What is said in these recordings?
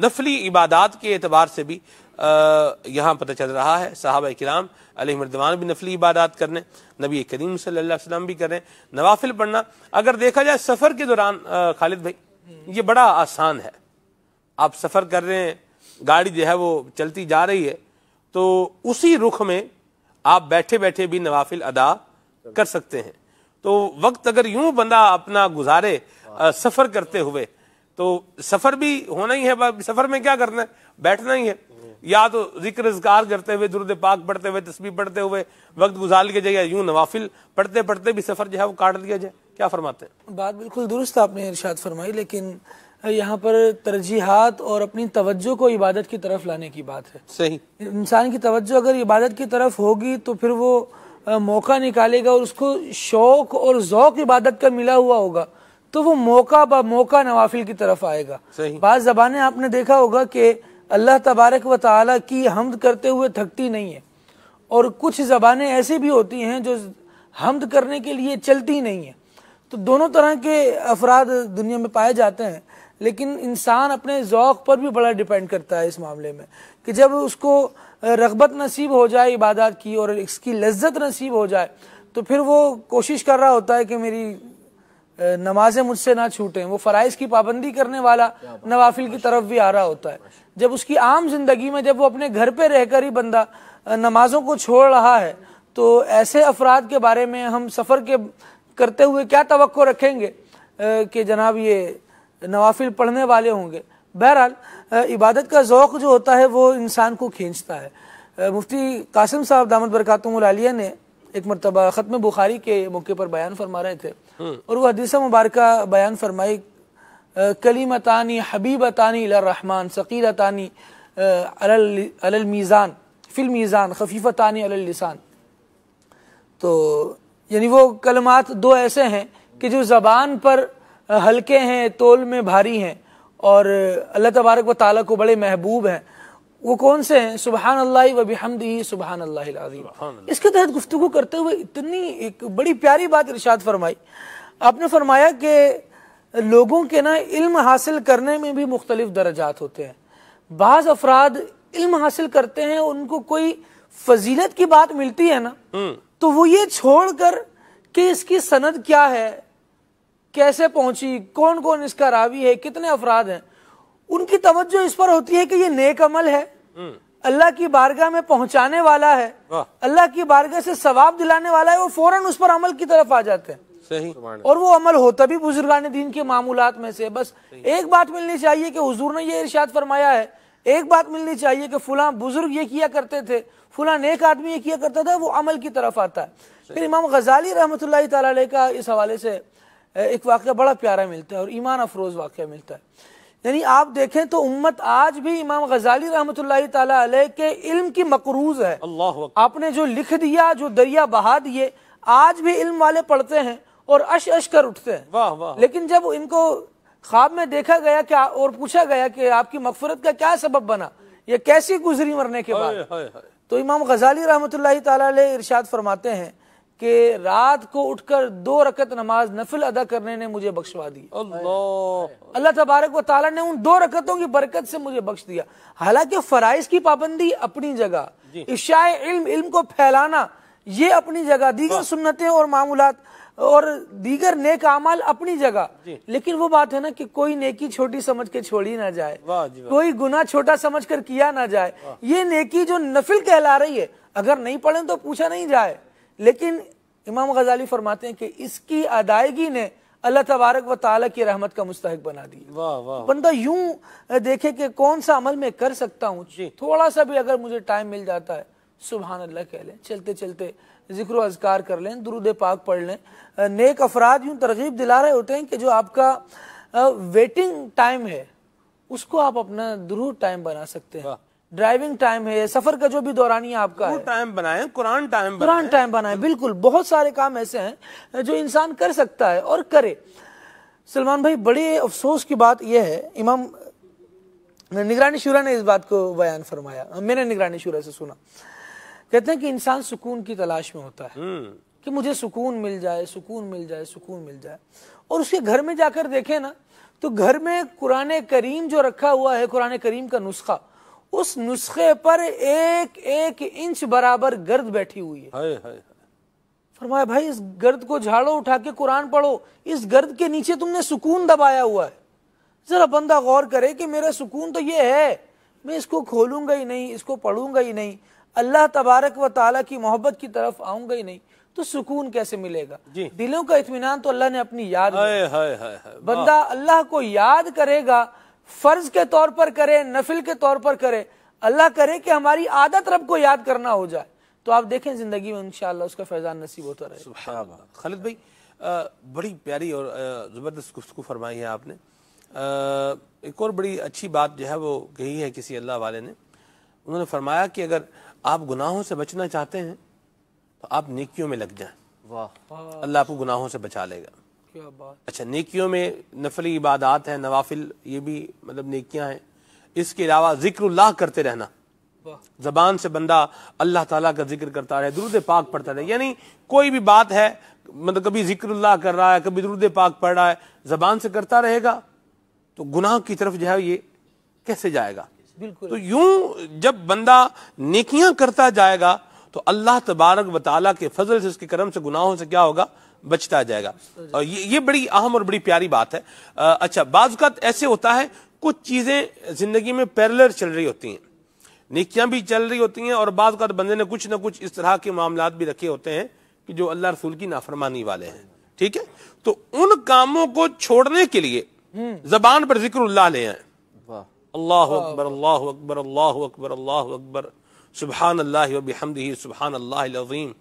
نفلی عبادات کے اعتبار سے بھی یہاں پتہ چل رہا ہے صحابہ کرام علیہ مردوان بھی نفلی عبادات کرنے نبی کریم صلی اللہ علیہ وسلم بھی کریں نوافل پڑھنا اگر دیکھا جائے سفر کے دوران خالد بھائی یہ بڑا آسان ہے آپ سفر کر رہے ہیں گاڑی جو ہے وہ چلتی جا رہی ہے تو اسی رخ میں آپ بیٹھے بیٹھے بھی نوافل ادا کر سکتے ہیں تو وقت اگر یوں بندہ اپنا گزارے سفر کرتے ہوئے تو سفر بھی ہونا ہی ہے سفر میں کیا کرنا ہے بیٹھنا ہی ہے یا تو ذکر اذکار کرتے ہوئے پاک پڑھتے ہوئے تسبیح پڑھتے ہوئے وقت گزار کے جائے یوں نوافل پڑھتے پڑھتے بھی سفر جو ہے وہ کاٹ دیا جائے کیا فرماتے ہیں بات بالکل درست آپ نے ارشاد فرمائی لیکن یہاں پر ترجیحات اور اپنی توجہ کو عبادت کی طرف لانے کی بات ہے صحیح انسان کی توجہ اگر عبادت کی طرف ہوگی تو پھر وہ موقع نکالے گا اور اس کو شوق اور ذوق عبادت کا ملا ہوا ہوگا تو وہ موقع با موقع نوافل کی طرف آئے گا صحیح بعض زبانیں آپ نے دیکھا ہوگا کہ اللہ تبارک و تعالیٰ کی حمد کرتے ہوئے تھکتی نہیں ہے اور کچھ زبانیں ایسی بھی ہوتی ہیں جو حمد کرنے کے لیے چلتی نہیں ہیں تو دونوں طرح کے افراد دنیا میں پائے جاتے ہیں لیکن انسان اپنے ذوق پر بھی بڑا ڈیپینڈ کرتا ہے اس معاملے میں کہ جب اس کو رغبت نصیب ہو جائے عبادات کی اور اس کی لذت نصیب ہو جائے تو پھر وہ کوشش کر رہا ہوتا ہے کہ میری نمازیں مجھ سے نہ چھوٹیں وہ فرائض کی پابندی کرنے والا نوافل کی طرف بھی آ رہا ہوتا ہے جب اس کی عام زندگی میں جب وہ اپنے گھر پہ رہ کر ہی بندہ نمازوں کو چھوڑ رہا ہے تو ایسے افراد کے بارے میں ہم سفر کے کرتے ہوئے کیا توقع رکھیں گے کہ جناب یہ نوافل پڑھنے والے ہوں گے بہرحال عبادت کا ذوق جو ہوتا ہے وہ انسان کو کھینچتا ہے مفتی قاسم صاحب دامت برکاتم العالیہ نے ایک مرتبہ ختم بخاری کے موقع پر بیان فرما رہے تھے ہاں۔ اور وہ حدیثہ مبارکہ بیان فرمائی کلیمتانی حبیبتانی حبیب عطانی اللہ رحمان المیزان فل میزان خفیف تانی تو یعنی وہ کلمات دو ایسے ہیں کہ جو زبان پر ہلکے ہیں تول میں بھاری ہیں اور اللہ تبارک و تعالیٰ کو بڑے محبوب ہیں وہ کون سے ہیں سبحان اللہ و بحمدی سبحان اللہ العظیم اس کے تحت گفتگو کرتے ہوئے اتنی ایک بڑی پیاری بات ارشاد فرمائی آپ نے فرمایا کہ لوگوں کے نا علم حاصل کرنے میں بھی مختلف درجات ہوتے ہیں بعض افراد علم حاصل کرتے ہیں ان کو کوئی فضیلت کی بات ملتی ہے نا تو وہ یہ چھوڑ کر کہ اس کی سند کیا ہے کیسے پہنچی کون کون اس کا راوی ہے کتنے افراد ہیں ان کی توجہ اس پر ہوتی ہے کہ یہ نیک عمل ہے اللہ کی بارگاہ میں پہنچانے والا ہے اللہ کی بارگاہ سے ثواب دلانے والا ہے وہ فوراً عمل کی طرف آ جاتے ہیں اور وہ عمل ہوتا بھی بزرگان دین کے معمولات میں سے بس ایک بات ملنی چاہیے کہ حضور نے یہ ارشاد فرمایا ہے ایک بات ملنی چاہیے کہ فلاں بزرگ یہ کیا کرتے تھے فلاں نیک آدمی یہ کیا کرتا تھا وہ عمل کی طرف آتا ہے پھر امام غزالی رحمۃ اللہ تعالیٰ کا اس حوالے سے ایک واقعہ بڑا پیارا ملتا ہے اور ایمان افروز واقعہ ملتا ہے یعنی آپ دیکھیں تو امت آج بھی امام غزالی رحمت اللہ تعالیٰ علیہ کے علم کی مقروض ہے اللہ آپ نے جو لکھ دیا جو دریا بہا دیے آج بھی علم والے پڑھتے ہیں اور اش اش کر اٹھتے ہیں لیکن جب ان کو خواب میں دیکھا گیا اور پوچھا گیا کہ آپ کی مغفرت کا کیا سبب بنا یہ کیسی گزری مرنے کے بعد تو امام غزالی رحمۃ اللہ تعالیٰ ارشاد فرماتے ہیں کہ رات کو اٹھ کر دو رکت نماز نفل ادا کرنے نے مجھے بخشوا دی اللہ تبارک و تعالیٰ نے ان دو کی برکت سے مجھے بخش دیا حالانکہ فرائض کی پابندی اپنی جگہ جی۔ علم علم کو پھیلانا یہ اپنی جگہ دیگر سنتیں اور معمولات اور دیگر نیک اعمال اپنی جگہ جی۔ لیکن وہ بات ہے نا کہ کوئی نیکی چھوٹی سمجھ کے چھوڑی نہ جائے جی کوئی گناہ چھوٹا سمجھ کر کیا نہ جائے یہ نیکی جو نفل کہلا رہی ہے اگر نہیں پڑھیں تو پوچھا نہیں جائے لیکن امام غزالی فرماتے ہیں کہ اس کی ادائیگی نے اللہ تبارک و تعالیٰ کی رحمت کا مستحق بنا دی بندہ یوں دیکھے کہ کون سا عمل میں کر سکتا ہوں جی۔ تھوڑا سا بھی اگر مجھے ٹائم مل جاتا ہے سبحان اللہ کہہ لیں چلتے چلتے ذکر و اذکار کر لیں درود پاک پڑھ لیں نیک افراد یوں ترغیب دلا رہے ہوتے ہیں کہ جو آپ کا ویٹنگ ٹائم ہے اس کو آپ اپنا درود ٹائم بنا سکتے ہیں ڈرائیونگ ٹائم ہے سفر کا جو بھی دورانی آپ کا ٹائم بنائیں قرآن ٹائم قرآن ٹائم بنائیں بالکل بہت سارے کام ایسے ہیں جو انسان کر سکتا ہے اور کرے سلمان بھائی بڑے افسوس کی بات یہ ہے امام نگرانی شورا نے اس بات کو بیان فرمایا میں نے نگرانی شورا سے سنا کہتے ہیں کہ انسان سکون کی تلاش میں ہوتا ہے کہ مجھے سکون مل جائے سکون مل جائے سکون مل جائے اور اس کے گھر میں جا کر دیکھیں نا تو گھر میں قرآن کریم جو رکھا ہوا ہے قرآن کریم کا نسخہ اس نسخے پر ایک ایک انچ برابر گرد بیٹھی ہوئی ہے فرمایا بھائی اس گرد کو جھاڑو اٹھا کے قرآن پڑھو اس گرد کے نیچے تم نے سکون دبایا ہوا ہے ذرا بندہ غور کرے کہ میرا سکون تو یہ ہے میں اس کو کھولوں گا ہی نہیں اس کو پڑھوں گا ہی نہیں اللہ تبارک و تعالیٰ کی محبت کی طرف آؤں گا ہی نہیں تو سکون کیسے ملے گا جی۔ دلوں کا اطمینان تو اللہ نے اپنی یاد بندہ اللہ کو یاد کرے گا فرض کے طور پر کرے نفل کے طور پر کرے اللہ کرے کہ ہماری عادت رب کو یاد کرنا ہو جائے تو آپ دیکھیں زندگی میں انشاءاللہ اس کا فیضان نصیب ہوتا رہے خالد بھائی بڑی پیاری اور زبردست گفتگو فرمائی ہے آپ نے ایک اور بڑی اچھی بات جو ہے وہ کہی ہے کسی اللہ والے نے انہوں نے فرمایا کہ اگر آپ گناہوں سے بچنا چاہتے ہیں تو آپ نیکیوں میں لگ جائیں واہ اللہ آپ کو گناہوں سے بچا لے گا کیا بات اچھا نیکیوں میں نفلی عبادات ہیں نوافل یہ بھی مطلب نیکیاں ہیں اس کے علاوہ ذکر اللہ کرتے رہنا زبان سے بندہ اللہ تعالیٰ کا ذکر کرتا رہے درود پاک پڑھتا رہے یعنی کوئی بھی بات ہے مطلب کبھی ذکر اللہ کر رہا ہے کبھی درود پاک پڑھ رہا ہے زبان سے کرتا رہے گا تو گناہ کی طرف جو ہے یہ کیسے جائے گا بالکل تو یوں جب بندہ نیکیاں کرتا جائے گا تو اللہ تبارک و تعالیٰ کے فضل سے اس کے کرم سے گناہوں سے کیا ہوگا بچتا جائے گا اور یہ بڑی اہم اور بڑی پیاری بات ہے اچھا بعض ایسے ہوتا ہے کچھ چیزیں زندگی میں پیرلر چل رہی ہوتی ہیں نیکیاں بھی چل رہی ہوتی ہیں اور بعض بندے نے کچھ نہ کچھ اس طرح کے معاملات بھی رکھے ہوتے ہیں کہ جو اللہ رسول کی نافرمانی والے ہیں ٹھیک ہے تو ان کاموں کو چھوڑنے کے لیے زبان پر ذکر اللہ لے آئے اللہ اکبر اللہ اکبر اللہ اکبر اللہ اکبر سبحان اللہ سبحان اللہ العظیم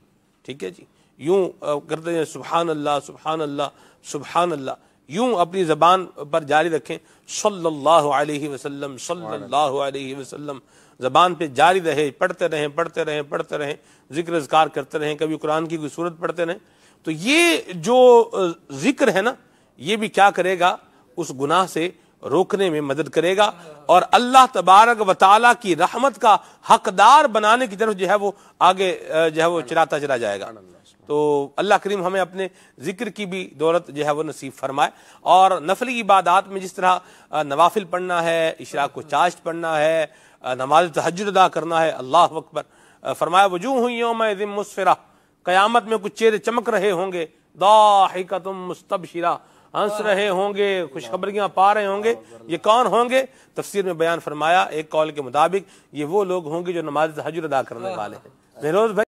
ٹھیک ہے جی یوں کرتے ہیں سبحان اللہ سبحان اللہ سبحان اللہ یوں اپنی زبان پر جاری رکھیں صلی اللہ علیہ وسلم صلی اللہ علیہ وسلم زبان پہ جاری رہے پڑھتے رہیں پڑھتے رہیں پڑھتے رہیں ذکر اذکار کرتے رہیں کبھی قرآن کی کوئی صورت پڑھتے رہیں تو یہ جو ذکر ہے نا یہ بھی کیا کرے گا اس گناہ سے روکنے میں مدد کرے گا اور اللہ تبارک و تعالیٰ کی رحمت کا حقدار بنانے کی طرف جو ہے وہ آگے جو ہے وہ چلاتا چلا جائے گا تو اللہ کریم ہمیں اپنے ذکر کی بھی دولت جو ہے وہ نصیب فرمائے اور نفلی عبادات میں جس طرح نوافل پڑھنا ہے اشراق و چاشت پڑھنا ہے نماز تحجد ادا کرنا ہے اللہ وقت پر فرمایا وجوہ ہوئی ذم قیامت میں کچھ چیرے چمک رہے ہوں گے داحکتم مستبشرہ تم ہنس رہے ہوں گے خوشخبریاں پا رہے ہوں گے یہ کون ہوں گے تفسیر میں بیان فرمایا ایک کال کے مطابق یہ وہ لوگ ہوں گے جو نماز تحجر ادا کرنے والے ہیں بھائی